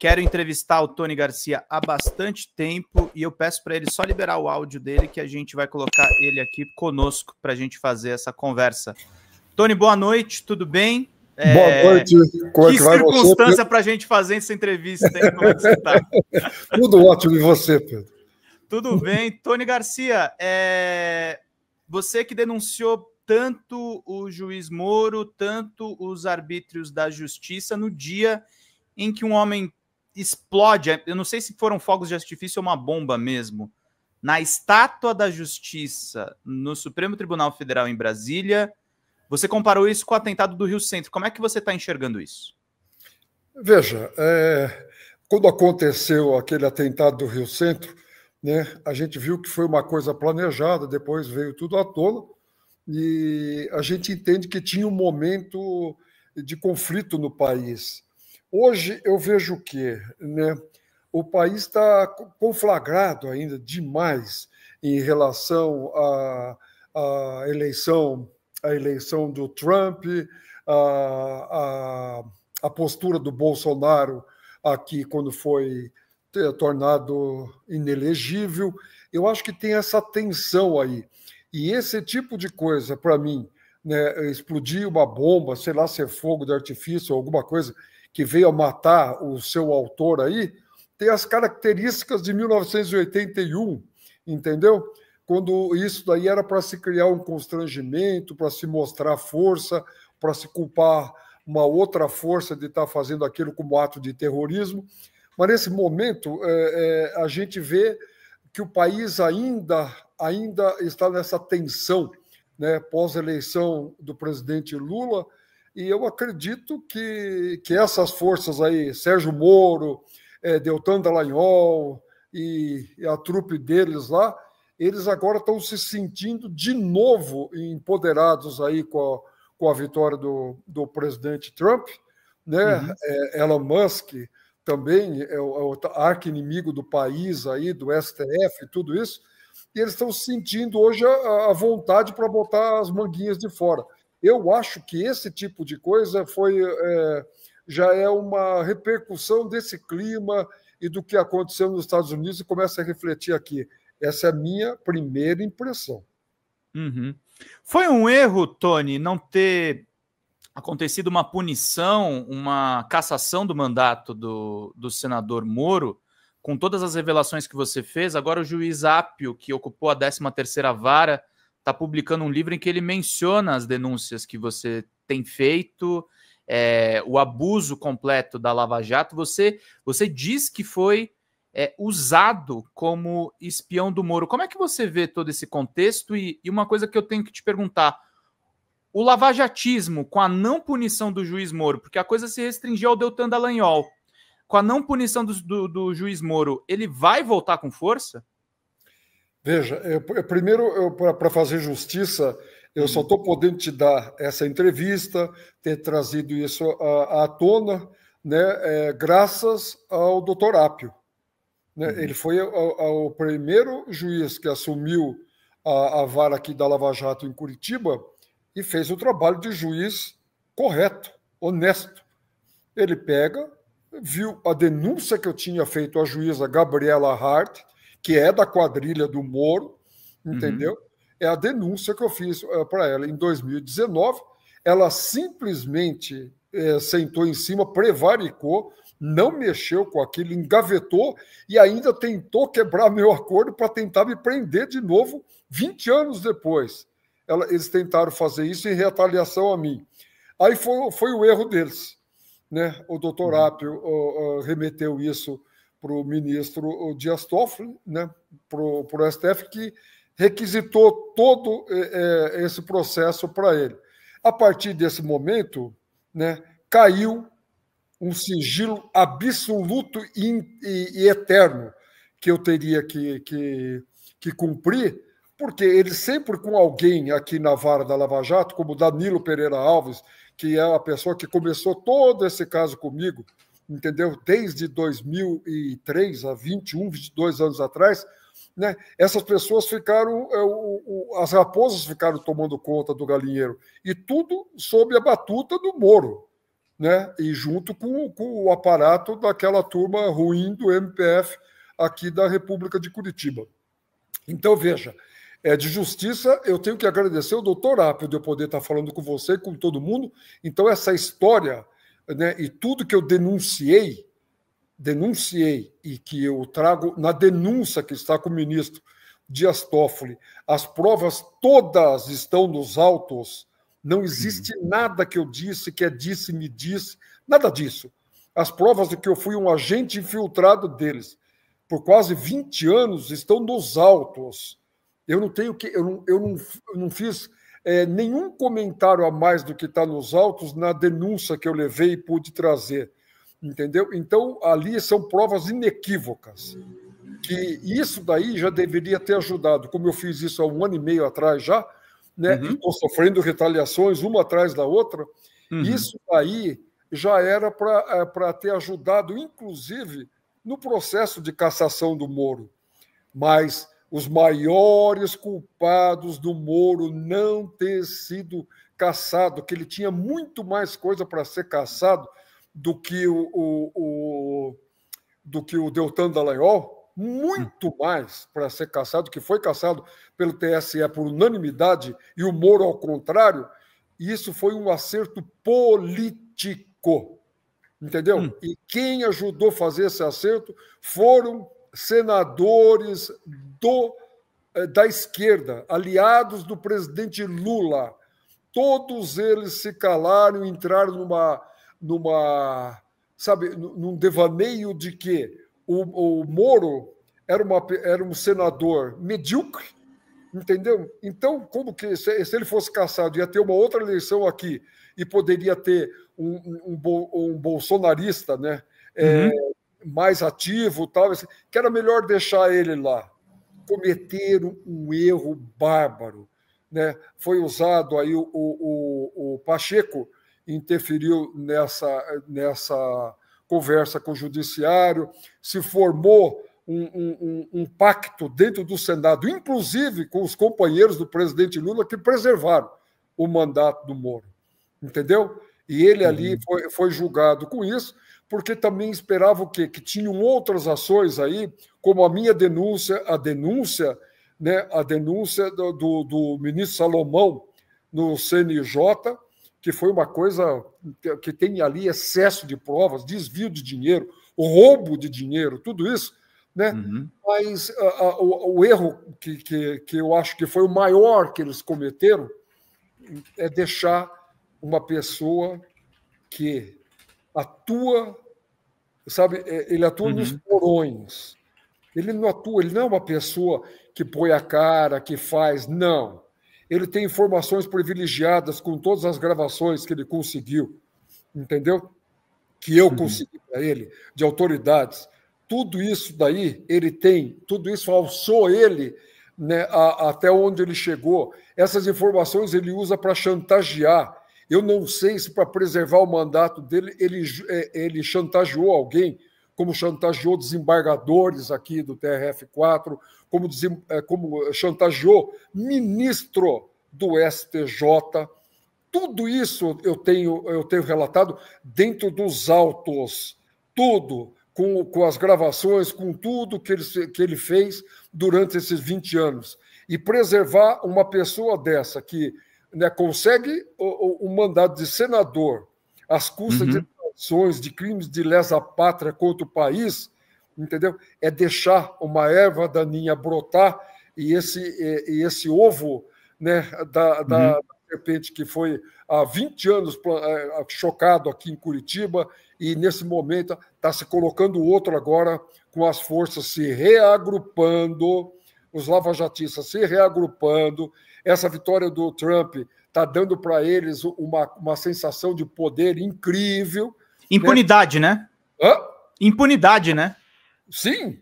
Quero entrevistar o Tony Garcia há bastante tempo e eu peço para ele só liberar o áudio dele que a gente vai colocar ele aqui conosco para a gente fazer essa conversa. Tony, boa noite, tudo bem? É, boa é... noite. Como que, é que vai circunstância para a gente fazer essa entrevista, hein? Como é que você tá? Tudo ótimo, e você, Pedro? Tudo bem. Tony Garcia, é... você que denunciou tanto o juiz Moro, tanto os arbítrios da justiça no dia em que um homem explode. É, eu não sei se foram fogos de artifício ou uma bomba mesmo. Na estátua da justiça no Supremo Tribunal Federal em Brasília, você comparou isso com o atentado do Rio Centro. Como é que você está enxergando isso? Veja, é, quando aconteceu aquele atentado do Rio Centro, né, a gente viu que foi uma coisa planejada, depois veio tudo à tona, e a gente entende que tinha um momento de conflito no país. Hoje eu vejo o quê? Né? O país está conflagrado ainda demais em relação à, à eleição, à eleição do Trump, à, à, à postura do Bolsonaro aqui quando foi é, tornado inelegível. Eu acho que tem essa tensão aí. E esse tipo de coisa, para mim, né, explodir uma bomba, sei lá, ser é fogo de artifício ou alguma coisa, que veio a matar o seu autor aí, tem as características de 1981, entendeu? Quando isso daí era para se criar um constrangimento, para se mostrar força, para se culpar uma outra força de estar tá fazendo aquilo como ato de terrorismo. Mas nesse momento, é, é, a gente vê que o país ainda, ainda está nessa tensão né, pós-eleição do presidente Lula e eu acredito que, que essas forças aí, Sérgio Moro, é, Deltan Dallagnol e, e a trupe deles lá, eles agora estão se sentindo de novo empoderados aí com a, com a vitória do, do presidente Trump. Né? Uhum. É, Elon Musk também é o, é o arqui-inimigo do país aí, do STF e tudo isso. E eles estão sentindo hoje a, a vontade para botar as manguinhas de fora. Eu acho que esse tipo de coisa foi é, já é uma repercussão desse clima e do que aconteceu nos Estados Unidos e começa a refletir aqui. Essa é a minha primeira impressão. Uhum. Foi um erro, Tony, não ter acontecido uma punição, uma cassação do mandato do, do senador Moro, com todas as revelações que você fez. Agora o juiz Apio, que ocupou a 13 vara, está publicando um livro em que ele menciona as denúncias que você tem feito, é, o abuso completo da Lava Jato. Você, você diz que foi é, usado como espião do Moro. Como é que você vê todo esse contexto? E, e uma coisa que eu tenho que te perguntar. O lavajatismo com a não punição do juiz Moro, porque a coisa se restringiu ao Deltan Dallagnol, com a não punição do, do, do juiz Moro, ele vai voltar com força? Veja, eu, eu, primeiro, para fazer justiça, eu só estou uhum. podendo te dar essa entrevista, ter trazido isso à, à tona, né, é, graças ao doutor Apio. Né? Uhum. Ele foi o primeiro juiz que assumiu a, a, vara aqui da Lava Jato em Curitiba e fez o trabalho de juiz correto, honesto. Ele pega, viu a denúncia que eu tinha feito à juíza Gabriela Hart, que é da quadrilha do Moro, uhum. entendeu? Uhum. É a denúncia que eu fiz eh, para ela em 2019. Ela simplesmente eh, sentou em cima, prevaricou, não mexeu com aquilo, engavetou e ainda tentou quebrar meu acordo para tentar me prender de novo 20 anos depois. Ela, eles tentaram fazer isso em retaliação a mim. Aí foi, foi o erro deles. Né? O doutor uhum. Apio uh, remeteu isso para o ministro Dias Toffoli, né, para o STF, que requisitou todo é, é esse processo para ele. A partir desse momento, né, caiu um sigilo absoluto e, e, e eterno que eu teria que, que, que cumprir, porque ele sempre com alguém aqui na vara da Lava Jato, como Danilo Pereira Alves, que é a pessoa que começou todo esse caso comigo, entendeu? Desde 2003, há 21, 22 anos atrás, né? Essas pessoas ficaram, é, o, o, as raposas ficaram tomando conta do galinheiro e tudo sob a batuta do Moro, né? E junto com, com o aparato daquela turma ruim do MPF aqui da República de Curitiba. Então veja, é, de justiça, eu tenho que agradecer o doutor Apio de eu poder estar falando com você e com todo mundo. Então, essa história né, e tudo que eu denunciei, denunciei e que eu trago na denúncia que está com o ministro Dias Toffoli, as provas todas estão nos autos. Não existe uhum. nada que eu disse, que é disse, me disse, nada disso. As provas de que eu fui um agente infiltrado deles por quase 20 anos estão nos autos. Eu não tenho que, eu não, eu não, eu não fiz é, nenhum comentário a mais do que está nos autos na denúncia que eu levei e pude trazer. Entendeu? Então, ali são provas inequívocas. Que isso daí já deveria ter ajudado. Como eu fiz isso há um ano e meio atrás já, né? Uhum. Estou sofrendo retaliações uma atrás da outra. Uhum. Isso daí já era para é, ter ajudado, inclusive, no processo de cassação do Moro. Mas os maiores culpados do Moro não ter sido caçado, que ele tinha muito mais coisa para ser caçado do que o, o, o, do que o Deltan Dallagnol, muito hum. mais para ser caçado, que foi caçado pelo TSE por unanimidade e o Moro ao contrário, e isso foi um acerto político. Entendeu? Hum. E quem ajudou a fazer esse acerto foram senadores do, eh, da esquerda, aliados do presidente Lula, todos eles se calaram e entraram numa, numa sabe, num devaneio de que o, o Moro era, uma, era um senador medíocre, entendeu? Então, como que se, se ele fosse caçado, ia ter uma outra eleição aqui e poderia ter um, um, um bolsonarista, né? Uhum. É, mais ativo, tal, que era melhor deixar ele lá. Cometeram um erro bárbaro. Né? Foi usado aí o, o, o, Pacheco, interferiu nessa, nessa conversa com o judiciário, se formou um, um, um, um, pacto dentro do Senado, inclusive com os companheiros do presidente Lula, que preservaram o mandato do Moro. Entendeu? E ele ali uhum. foi, foi julgado com isso porque também esperava o quê? Que tinham outras ações aí, como a minha denúncia, a denúncia, né, a denúncia do, do, do ministro Salomão no CNJ, que foi uma coisa que tem ali excesso de provas, desvio de dinheiro, roubo de dinheiro, tudo isso, né? Uhum. Mas a, a, o, o, erro que, que, que eu acho que foi o maior que eles cometeram é deixar uma pessoa que atua, sabe, é, ele atua uhum. nos porões. Ele não atua, ele não é uma pessoa que põe a cara, que faz, não. Ele tem informações privilegiadas com todas as gravações que ele conseguiu, entendeu? Que eu uhum. consegui para ele, de autoridades. Tudo isso daí ele tem, tudo isso alçou ele né, a, até onde ele chegou. Essas informações ele usa para chantagear eu não sei se para preservar o mandato dele ele, é, ele chantageou alguém, como chantageou desembargadores aqui do TRF4, como, é, como chantageou ministro do STJ. Tudo isso eu tenho, eu tenho relatado dentro dos autos, tudo, com, com as gravações, com tudo que ele, que ele fez durante esses 20 anos. E preservar uma pessoa dessa que né, consegue o, o, mandato de senador às custas uhum. de ações, de crimes de lesa-pátria contra o país, entendeu? É deixar uma erva daninha brotar e esse, e esse ovo né, da, da uhum. serpente que foi há 20 anos é, chocado aqui em Curitiba e nesse momento está se colocando outro agora com as forças se reagrupando, os lavajatistas se reagrupando essa vitória do Trump está dando para eles uma, uma sensação de poder incrível. Né? Impunidade, né? né? Hã? Impunidade, né? Sim,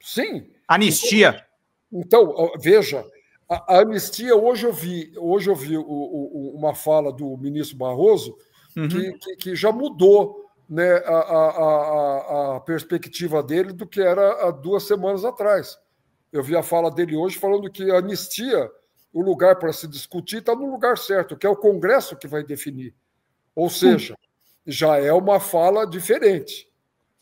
sim. Anistia. Então, veja, a, anistia, hoje eu vi, hoje eu vi o, o, uma fala do ministro Barroso uhum. que, que, que, já mudou né, a, a, a, perspectiva dele do que era há duas semanas atrás. Eu vi a fala dele hoje falando que a anistia o lugar para se discutir está no lugar certo, que é o Congresso que vai definir. Ou seja, já é uma fala diferente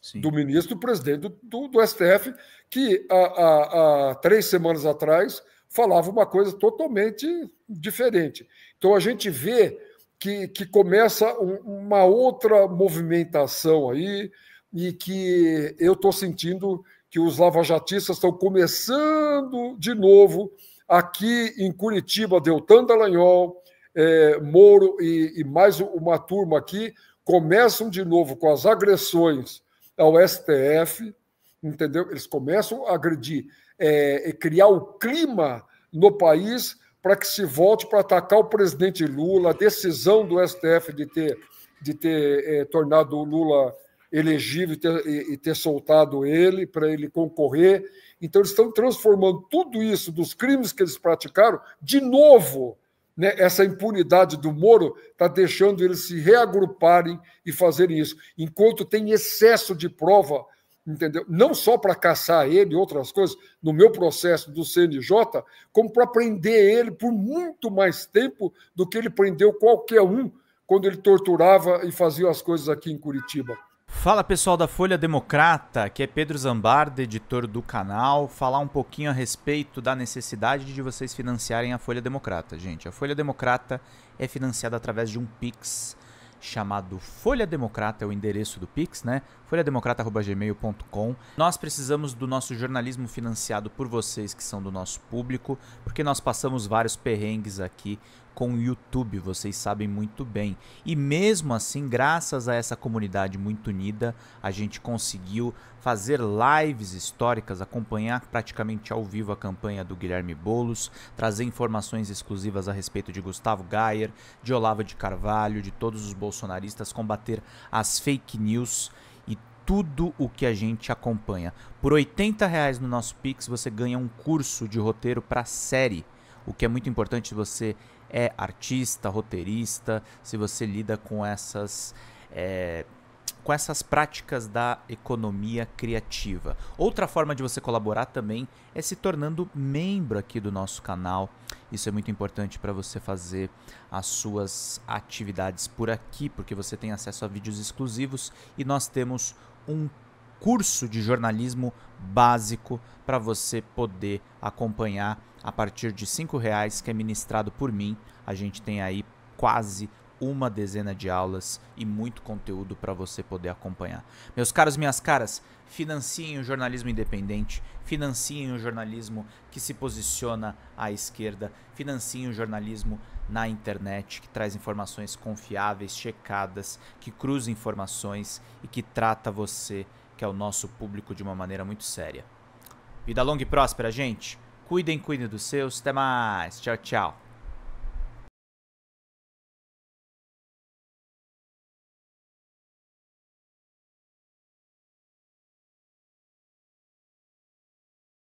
Sim. do ministro presidente do, do, do STF, que há, há, há, três semanas atrás falava uma coisa totalmente diferente. Então a gente vê que, que começa um, uma outra movimentação aí, e que eu estou sentindo que os lavajatistas estão começando de novo Aqui em Curitiba, Deltan Dallagnol, é, Moro e, e mais uma turma aqui começam de novo com as agressões ao STF, entendeu? Eles começam a agredir, é, criar o clima no país para que se volte para atacar o presidente Lula, a decisão do STF de ter, de ter é, tornado o Lula elegível ter, e ter soltado ele para ele concorrer. Então, eles estão transformando tudo isso dos crimes que eles praticaram, de novo, né, essa impunidade do Moro está deixando eles se reagruparem e fazerem isso, enquanto tem excesso de prova, entendeu? Não só para caçar ele e outras coisas, no meu processo do CNJ, como para prender ele por muito mais tempo do que ele prendeu qualquer um quando ele torturava e fazia as coisas aqui em Curitiba. Fala pessoal da Folha Democrata, aqui é Pedro Zambarda, editor do canal, falar um pouquinho a respeito da necessidade de vocês financiarem a Folha Democrata. Gente, a Folha Democrata é financiada através de um Pix chamado Folha Democrata, é o endereço do Pix, né? folhademocrata.gmail.com. Nós precisamos do nosso jornalismo financiado por vocês que são do nosso público, porque nós passamos vários perrengues aqui com o YouTube, vocês sabem muito bem. E mesmo assim, graças a essa comunidade muito unida, a gente conseguiu fazer lives históricas, acompanhar praticamente ao vivo a campanha do Guilherme Bolos, trazer informações exclusivas a respeito de Gustavo Gayer, de Olavo de Carvalho, de todos os bolsonaristas, combater as fake news tudo o que a gente acompanha. Por 80 reais no nosso Pix, você ganha um curso de roteiro para série, o que é muito importante se você é artista, roteirista, se você lida com essas. É, com essas práticas da economia criativa. Outra forma de você colaborar também é se tornando membro aqui do nosso canal. Isso é muito importante para você fazer as suas atividades por aqui, porque você tem acesso a vídeos exclusivos e nós temos um curso de jornalismo básico para você poder acompanhar a partir de R$ reais que é ministrado por mim. A gente tem aí quase uma dezena de aulas e muito conteúdo para você poder acompanhar. Meus caros, minhas caras, financiem o jornalismo independente, financiem o jornalismo que se posiciona à esquerda, financiem o jornalismo na internet que traz informações confiáveis, checadas, que cruza informações e que trata você, que é o nosso público, de uma maneira muito séria. Vida longa e próspera, gente. Cuidem, cuidem dos seus. Até mais. Tchau, tchau.